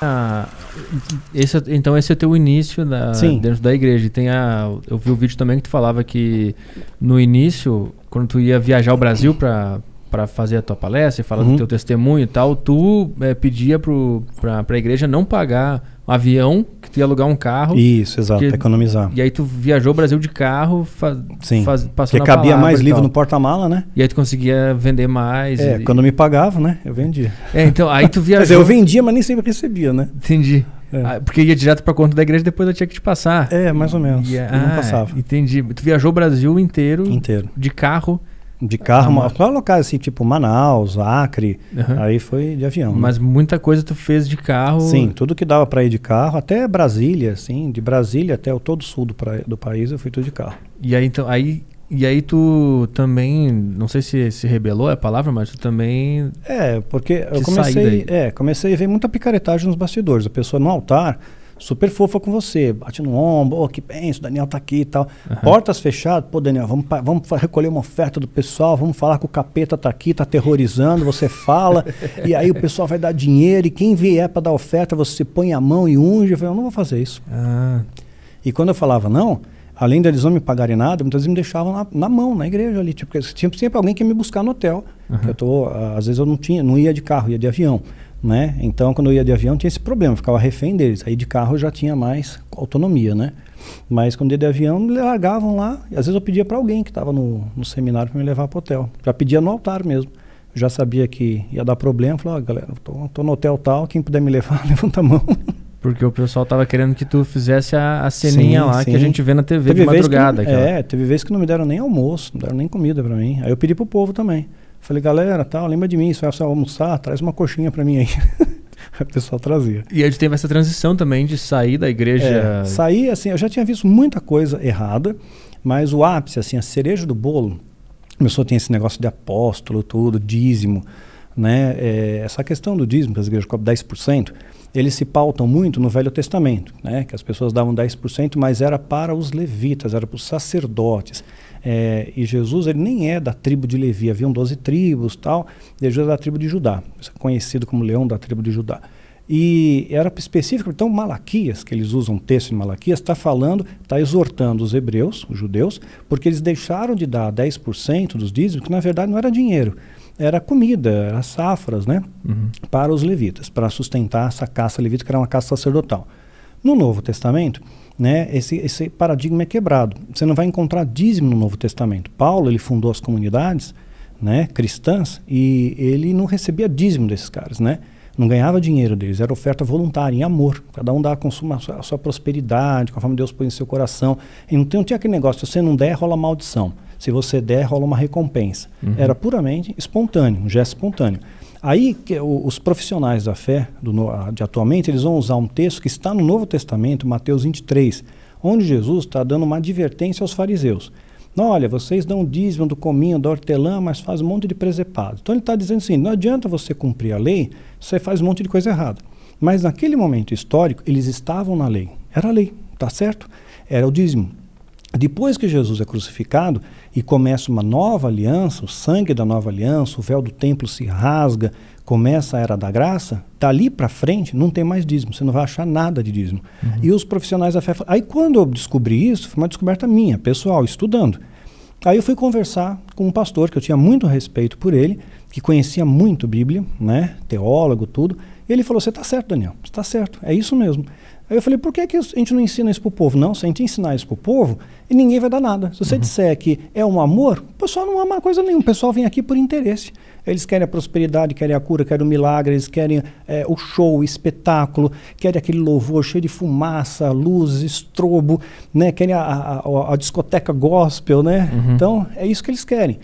Ah, esse, é, então esse é teu início dentro da igreja. Tem a, eu vi o vídeo também que tu falava que no início, quando tu ia viajar ao Brasil para fazer a tua palestra e falar uhum. do teu testemunho e tal, tu é, pedia para a igreja não pagar um avião, que tu ia alugar um carro. Isso, exato, que, economizar. E aí tu viajou o Brasil de carro, faz, Sim, faz, passou Porque cabia mais livro no porta-mala, né? E aí tu conseguia vender mais. É, e... quando me pagavam, né? Eu vendia. É, então, aí tu viajou. Quer dizer, eu vendia, mas nem sempre recebia, né? Entendi. É. Ah, porque ia direto para conta da igreja, depois eu tinha que te passar. É, mais ou menos. E, é- ah, não passava. Entendi. Tu viajou o Brasil inteiro, inteiro. de carro. De carro, ah, mas... locais assim, tipo Manaus, Acre, uhum. aí foi de avião. Né? Mas né? muita coisa tu fez de carro. Sim, tudo que dava para ir de carro, até Brasília, assim, de Brasília até o todo sul do, pra... do país, eu fui tudo de carro. E aí, então, aí e aí tu também, não sei se se rebelou é a palavra, mas tu também É, porque eu comecei, é, comecei a ver muita picaretagem nos bastidores, a pessoa no altar super fofa com você, bate no ombro, oh, que penso, o Daniel tá aqui e tal. Uhum. Portas fechadas, pô, Daniel, vamos, vamos recolher uma oferta do pessoal, vamos falar que o capeta tá aqui, tá aterrorizando, você fala, e aí o pessoal vai dar dinheiro, e quem vier para dar oferta, você põe a mão e unge. Eu falei, eu não vou fazer isso. Ah. E quando eu falava não, além deles não me pagarem nada, muitas vezes me deixavam na, na mão, na igreja ali. Tipo, tinha sempre alguém que ia me buscar no hotel. Uhum. Eu tô, ah, às vezes eu não tinha, não ia de carro, ia de avião. Né? Então, quando eu ia de avião, tinha esse problema, ficava refém deles. Aí de carro eu já tinha mais autonomia, né? Mas quando ia de avião, me largavam lá. E às vezes eu pedia para alguém que estava no, no, seminário para me levar para o hotel. Já pedia no altar mesmo. já sabia que ia dar problema. Falei, ó, oh, galera, tô, tô, no hotel tal, quem puder me levar, levanta a mão. Porque o pessoal tava querendo que tu fizesse a, a ceninha sim, lá sim. que a gente vê na TV teve de madrugada. Que, é, teve vezes que não me deram nem almoço, não deram nem comida para mim. Aí eu pedi pro povo também. Falei, galera, tal, lembra de mim, se você almoçar, traz uma coxinha para mim aí. o pessoal trazia. E aí teve essa transição também de sair da igreja. É, sair, assim, eu já tinha visto muita coisa errada, mas o ápice, assim, a cereja do bolo, começou a ter esse negócio de apóstolo, tudo, dízimo, né? É, essa questão do dízimo, que as igrejas cobram 10% eles se pautam muito no Velho Testamento, né? que as pessoas davam 10%, mas era para os levitas, era para os sacerdotes. É, e Jesus ele nem é da tribo de Levi, haviam 12 tribos tal, e Jesus é da tribo de Judá, conhecido como leão da tribo de Judá. E era específico, então Malaquias, que eles usam o texto de Malaquias, está falando, está exortando os hebreus, os judeus, porque eles deixaram de dar 10% dos dízimos, que na verdade não era dinheiro era comida, era safras, né? Uhum. Para os levitas, para sustentar essa caça levita que era uma caça sacerdotal. No Novo Testamento, né, esse, esse paradigma é quebrado. Você não vai encontrar dízimo no Novo Testamento. Paulo, ele fundou as comunidades né, cristãs e ele não recebia dízimo desses caras, né? Não ganhava dinheiro deles, era oferta voluntária, em amor. Cada um dava a sua, a sua prosperidade, conforme Deus põe em seu coração. E não, tem, não tinha aquele negócio, se você não der, rola maldição se você der, rola uma recompensa. Uhum. Era puramente espontâneo, um gesto espontâneo. Aí que, os profissionais da fé do, de atualmente, eles vão usar um texto que está no Novo Testamento, Mateus 23, onde Jesus está dando uma advertência aos fariseus. Não, olha, vocês dão dízimo do cominho, da hortelã, mas faz um monte de presepado. Então ele está dizendo assim, não adianta você cumprir a lei, você faz um monte de coisa errada. Mas naquele momento histórico, eles estavam na lei. Era a lei, tá certo? Era o dízimo. Depois que Jesus é crucificado e começa uma nova aliança, o sangue da nova aliança, o véu do templo se rasga, começa a era da graça, dali para frente não tem mais dízimo, você não vai achar nada de dízimo. Uhum. E os profissionais da fé. Aí quando eu descobri isso, foi uma descoberta minha, pessoal, estudando. Aí eu fui conversar com um pastor que eu tinha muito respeito por ele, que conhecia muito Bíblia, né, teólogo, tudo. Ele falou: Você está certo, Daniel, você está certo, é isso mesmo. Aí eu falei: Por que, é que a gente não ensina isso para o povo? Não, se a gente ensinar isso para o povo, ninguém vai dar nada. Se você uhum. disser que é um amor, o pessoal não ama coisa nenhuma, o pessoal vem aqui por interesse. Eles querem a prosperidade, querem a cura, querem o milagre, eles querem é, o show, o espetáculo, querem aquele louvor cheio de fumaça, luz, estrobo, né? querem a, a, a discoteca gospel, né? Uhum. Então, é isso que eles querem.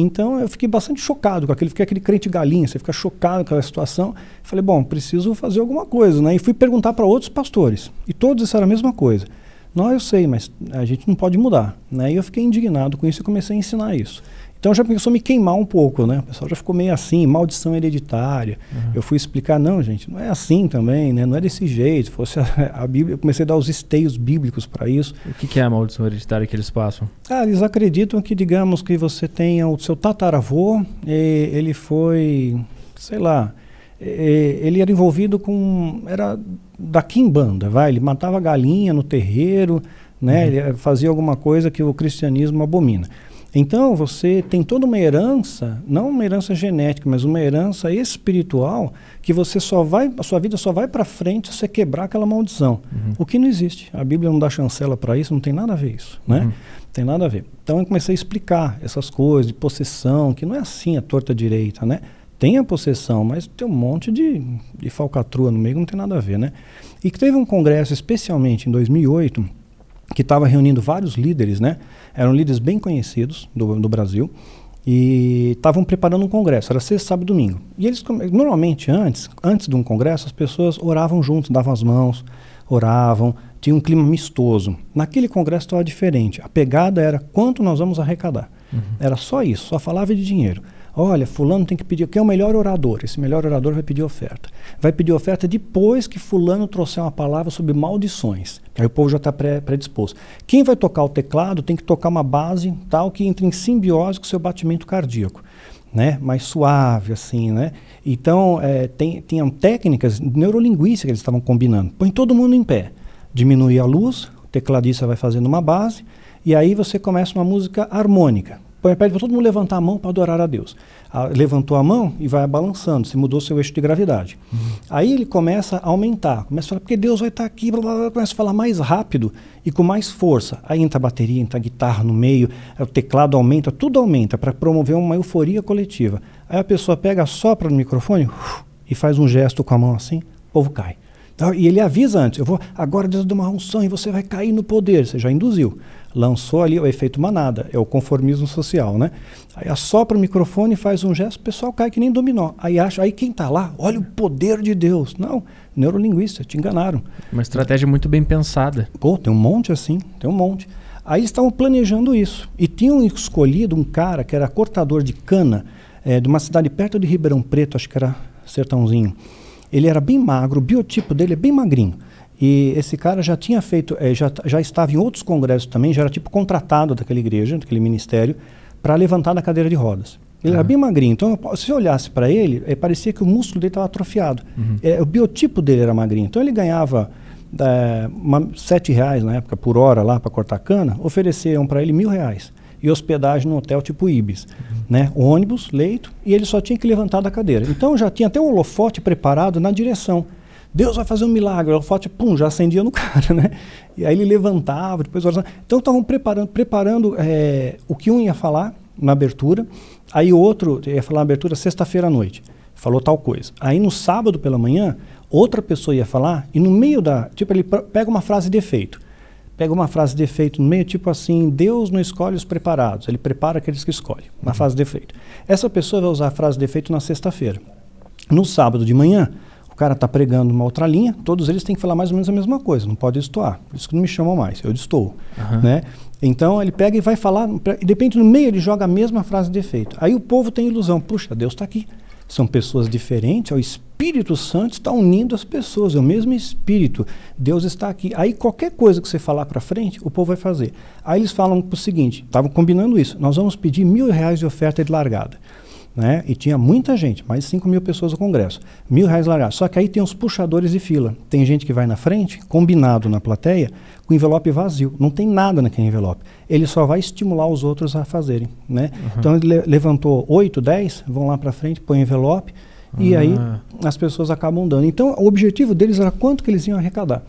Então eu fiquei bastante chocado com aquele, fiquei aquele crente galinha, você fica chocado com aquela situação. Falei, bom, preciso fazer alguma coisa, né? E fui perguntar para outros pastores, e todos disseram a mesma coisa. Não, eu sei, mas a gente não pode mudar, né? E eu fiquei indignado com isso e comecei a ensinar isso. Então já começou a me queimar um pouco, né? O pessoal já ficou meio assim, maldição hereditária. Uhum. Eu fui explicar, não, gente, não é assim também, né? Não é desse jeito. Fosse a, a Bíblia, eu comecei a dar os esteios bíblicos para isso. O que, que, é a maldição hereditária que eles passam? Ah, eles acreditam que, digamos, que você tenha o seu tataravô, ele foi, sei lá, ele era envolvido com, era da quimbanda, vai, ele matava galinha no terreiro, né? Uhum. Ele fazia alguma coisa que o cristianismo abomina. Então você tem toda uma herança, não uma herança genética, mas uma herança espiritual que você só vai, a sua vida só vai para frente se você quebrar aquela maldição. Uhum. O que não existe. A Bíblia não dá chancela para isso, não tem nada a ver isso, né? Uhum. Tem nada a ver. Então eu comecei a explicar essas coisas de possessão, que não é assim a torta direita, né? Tem a possessão, mas tem um monte de, de falcatrua no meio, não tem nada a ver, né? E que teve um congresso especialmente em 2008 que estava reunindo vários líderes, né? Eram líderes bem conhecidos do, do Brasil e estavam preparando um congresso, era sexta, sábado e domingo. E eles, normalmente, antes, antes de um congresso, as pessoas oravam juntos, davam as mãos, oravam, tinha um clima amistoso. Naquele congresso estava diferente. A pegada era quanto nós vamos arrecadar. Uhum. Era só isso, só falava de dinheiro. Olha, fulano tem que pedir, quem é o melhor orador? Esse melhor orador vai pedir oferta. Vai pedir oferta depois que fulano trouxer uma palavra sobre maldições. Aí o povo já está predisposto. Quem vai tocar o teclado tem que tocar uma base tal que entre em simbiose com o seu batimento cardíaco. Né? mais suave, assim, né? Então, é, tem, tinham técnicas neurolinguísticas que eles estavam combinando. Põe todo mundo em pé. Diminui a luz, o tecladista vai fazendo uma base, e aí você começa uma música harmônica. Põe, pede para todo mundo levantar a mão para adorar a Deus. levantou a mão e vai balançando, se mudou seu eixo de gravidade. Uhum. Aí ele começa a aumentar, começa a falar, porque Deus vai estar tá aqui, blá, blá, blá, começa a falar mais rápido e com mais força. Aí entra a bateria, entra a guitarra no meio, o teclado aumenta, tudo aumenta para promover uma euforia coletiva. Aí a pessoa pega, sopra no microfone uf, e faz um gesto com a mão assim, o povo cai. Tá? E ele avisa antes: eu vou agora uma unção e você vai cair no poder. Você já induziu. Lançou ali o efeito manada, é o conformismo social, né? Aí assopra o microfone, faz um gesto, o pessoal cai que nem dominó. Aí acha, aí quem está lá, olha o poder de Deus. Não, neurolinguista, te enganaram. Uma estratégia muito bem pensada. Pô, tem um monte assim, tem um monte. Aí estavam planejando isso. E tinham escolhido um cara que era cortador de cana é, de uma cidade perto de Ribeirão Preto, acho que era Sertãozinho. Ele era bem magro, o biotipo dele é bem magrinho. E esse cara já tinha feito, é, já, já estava em outros congressos também, já era tipo contratado daquela igreja, daquele ministério, para levantar na cadeira de rodas. Ele uhum. era tá. bem magrinho. Então, se eu olhasse para ele, é, parecia que o músculo dele estava atrofiado. Uhum. É, o biotipo dele era magrinho. Então, ele ganhava é, uma, sete reais na época por hora lá para cortar cana, ofereceram para ele mil reais e hospedagem no hotel tipo Ibis. Uhum. Né? Ônibus, leito, e ele só tinha que levantar da cadeira. Então já tinha até o holofote preparado na direção. Deus vai fazer um milagre. O holofote, pum, já acendia no cara, né? E aí ele levantava, depois Então estavam preparando, preparando é, o que um ia falar na abertura, aí outro ia falar na abertura sexta-feira à noite. Falou tal coisa. Aí no sábado pela manhã, outra pessoa ia falar, e no meio da. Tipo, ele pega uma frase de efeito pega uma frase de efeito no meio, tipo assim, Deus não escolhe os preparados, ele prepara aqueles que escolhe. Uma uhum. frase de efeito. Essa pessoa vai usar a frase de efeito na sexta-feira. No sábado de manhã, o cara está pregando uma outra linha, todos eles têm que falar mais ou menos a mesma coisa, não pode estouar. Por isso que não me chamam mais, eu estou. Uhum. Né? Então ele pega e vai falar, e de repente no meio ele joga a mesma frase de efeito. Aí o povo tem ilusão, puxa, Deus está aqui são pessoas diferentes, o Espírito Santo está unindo as pessoas, é o mesmo Espírito. Deus está aqui. Aí qualquer coisa que você falar para frente, o povo vai fazer. Aí eles falam o seguinte: estavam combinando isso, nós vamos pedir mil reais de oferta de largada. Né? E tinha muita gente, mais de 5 mil pessoas no Congresso. Mil reais largados. Só que aí tem os puxadores de fila. Tem gente que vai na frente, combinado na plateia, com envelope vazio. Não tem nada naquele envelope. Ele só vai estimular os outros a fazerem. Né? Uhum. Então ele le levantou 8, 10, vão lá para frente, põe envelope, uhum. e aí uhum. as pessoas acabam dando. Então o objetivo deles era quanto que eles iam arrecadar.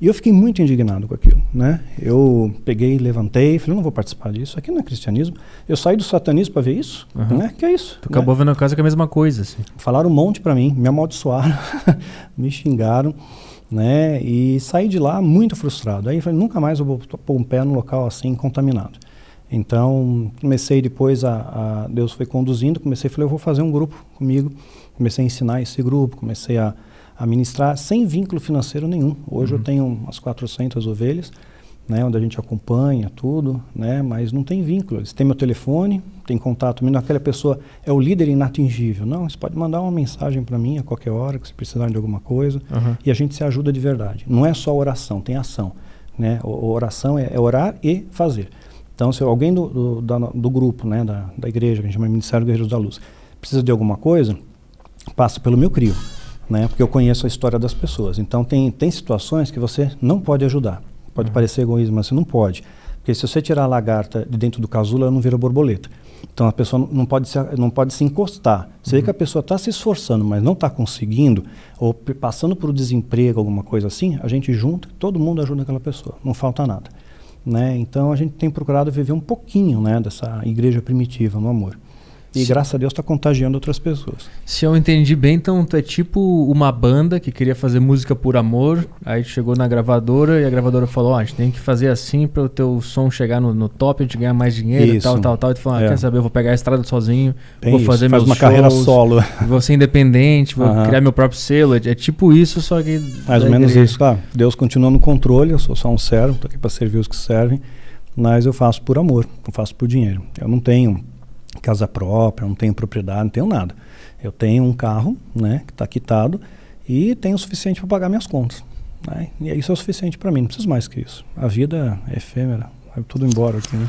E eu fiquei muito indignado com aquilo, né? Eu peguei, levantei, falei, não vou participar disso. Aqui não é cristianismo. Eu saí do satanismo para ver isso, uhum. né? Que é isso. Tu né? acabou vendo a casa que é a mesma coisa, assim. Falaram um monte para mim, me amaldiçoaram, me xingaram, né? E saí de lá muito frustrado. Aí falei, nunca mais eu vou pôr um pé num local assim contaminado. Então, comecei depois, a, a Deus foi conduzindo, comecei, falei, eu vou fazer um grupo comigo. Comecei a ensinar esse grupo, comecei a administrar sem vínculo financeiro nenhum. Hoje uhum. eu tenho umas 400 ovelhas, né, onde a gente acompanha tudo, né, mas não tem vínculo. Eles têm meu telefone, têm contato comigo. Aquela pessoa é o líder inatingível. Não, você pode mandar uma mensagem para mim a qualquer hora que você precisar de alguma coisa uhum. e a gente se ajuda de verdade. Não é só oração, tem ação. Né? O, oração é, é orar e fazer. Então, se alguém do, do, da, do grupo, né, da, da igreja, que a gente chama de Ministério Guerreiros da Luz, precisa de alguma coisa, passa pelo meu crio né? Porque eu conheço a história das pessoas. Então tem tem situações que você não pode ajudar. Pode uhum. parecer egoísmo, mas você não pode. Porque se você tirar a lagarta de dentro do casulo, ela não vira borboleta. Então a pessoa não pode se, não pode se encostar. Você uhum. vê que a pessoa está se esforçando, mas não está conseguindo, ou passando por um desemprego, alguma coisa assim, a gente junta, todo mundo ajuda aquela pessoa, não falta nada. Né? Então a gente tem procurado viver um pouquinho né, dessa igreja primitiva no amor. E Sim. graças a Deus está contagiando outras pessoas. Se eu entendi bem, então tu é tipo uma banda que queria fazer música por amor, aí chegou na gravadora e a gravadora falou: oh, a gente tem que fazer assim para o teu som chegar no, no top, a gente ganhar mais dinheiro e tal, tal, tal. E tu falou: ah, é. quer saber, eu vou pegar a estrada sozinho, Bem vou fazer isso, meus faz uma shows, carreira solo. Vou ser independente, vou uhum. criar meu próprio selo. É, tipo isso, só que. Mais ou menos igreja. isso, claro. Deus continua no controle, eu sou só um servo, estou aqui para servir os que servem mas eu faço por amor, não faço por dinheiro. Eu não tenho casa própria, não tenho propriedade, não tenho nada. Eu tenho um carro, né, que está quitado e tenho o suficiente para pagar minhas contas. Né? E isso é o suficiente para mim, não preciso mais que isso. A vida é efêmera, vai é tudo embora aqui, né?